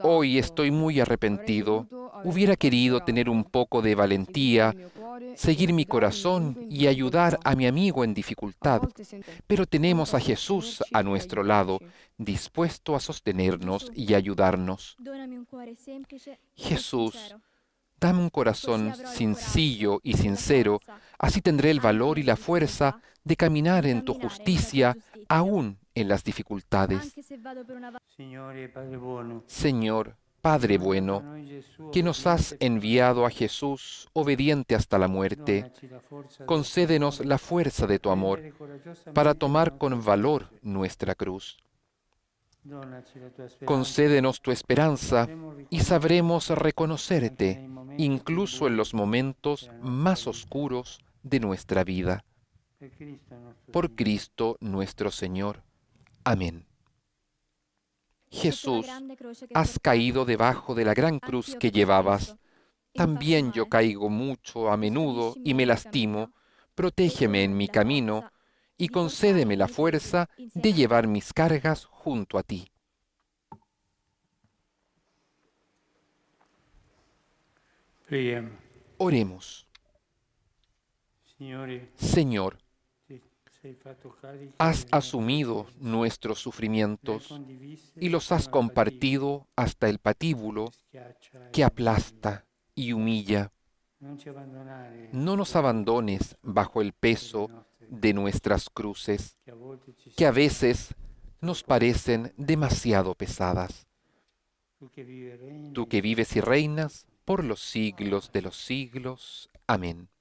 Hoy estoy muy arrepentido. Hubiera querido tener un poco de valentía, seguir mi corazón y ayudar a mi amigo en dificultad. Pero tenemos a Jesús a nuestro lado, dispuesto a sostenernos y ayudarnos. Jesús, dame un corazón sencillo y sincero, así tendré el valor y la fuerza de caminar en tu justicia aún en las dificultades. Señor, Padre bueno, que nos has enviado a Jesús obediente hasta la muerte, concédenos la fuerza de tu amor para tomar con valor nuestra cruz. Concédenos tu esperanza y sabremos reconocerte incluso en los momentos más oscuros de nuestra vida. Por Cristo nuestro Señor. Amén. Jesús, has caído debajo de la gran cruz que llevabas. También yo caigo mucho a menudo y me lastimo. Protégeme en mi camino y concédeme la fuerza de llevar mis cargas junto a ti. Oremos. Señor, Has asumido nuestros sufrimientos y los has compartido hasta el patíbulo que aplasta y humilla. No nos abandones bajo el peso de nuestras cruces, que a veces nos parecen demasiado pesadas. Tú que vives y reinas por los siglos de los siglos. Amén.